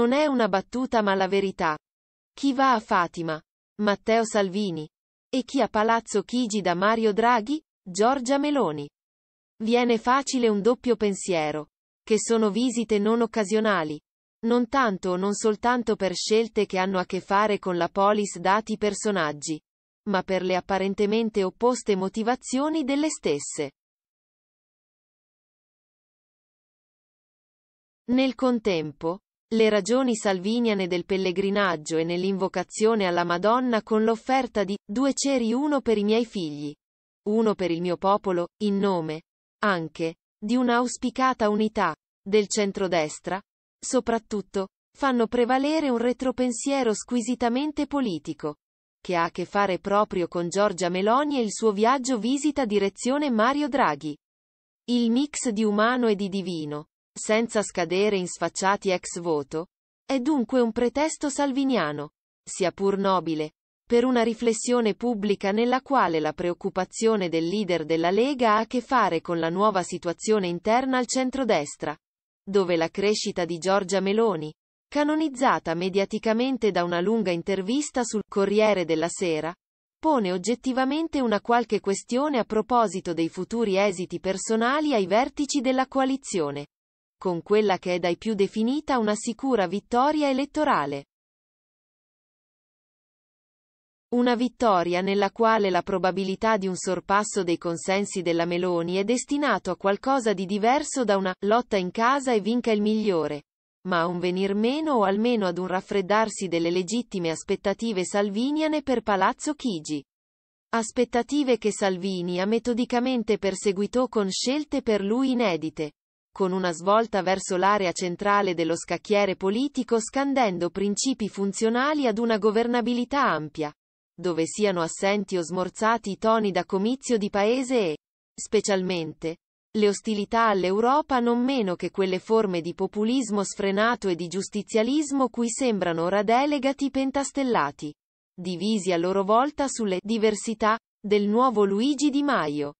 Non è una battuta ma la verità. Chi va a Fatima? Matteo Salvini. E chi a Palazzo Chigi da Mario Draghi? Giorgia Meloni. Viene facile un doppio pensiero. Che sono visite non occasionali. Non tanto o non soltanto per scelte che hanno a che fare con la polis dati personaggi. Ma per le apparentemente opposte motivazioni delle stesse. Nel contempo, le ragioni salviniane del pellegrinaggio e nell'invocazione alla Madonna con l'offerta di due ceri uno per i miei figli, uno per il mio popolo, in nome, anche, di un'auspicata unità, del centrodestra, soprattutto, fanno prevalere un retropensiero squisitamente politico, che ha a che fare proprio con Giorgia Meloni e il suo viaggio visita direzione Mario Draghi. Il mix di umano e di divino, senza scadere in sfacciati ex voto, è dunque un pretesto salviniano, sia pur nobile, per una riflessione pubblica nella quale la preoccupazione del leader della Lega ha a che fare con la nuova situazione interna al centrodestra, dove la crescita di Giorgia Meloni, canonizzata mediaticamente da una lunga intervista sul Corriere della Sera, pone oggettivamente una qualche questione a proposito dei futuri esiti personali ai vertici della coalizione con quella che è dai più definita una sicura vittoria elettorale. Una vittoria nella quale la probabilità di un sorpasso dei consensi della Meloni è destinato a qualcosa di diverso da una lotta in casa e vinca il migliore, ma a un venir meno o almeno ad un raffreddarsi delle legittime aspettative salviniane per Palazzo Chigi. Aspettative che Salvini ha metodicamente perseguito con scelte per lui inedite, con una svolta verso l'area centrale dello scacchiere politico scandendo principi funzionali ad una governabilità ampia, dove siano assenti o smorzati i toni da comizio di paese e, specialmente, le ostilità all'Europa non meno che quelle forme di populismo sfrenato e di giustizialismo cui sembrano ora delegati pentastellati, divisi a loro volta sulle diversità del nuovo Luigi Di Maio.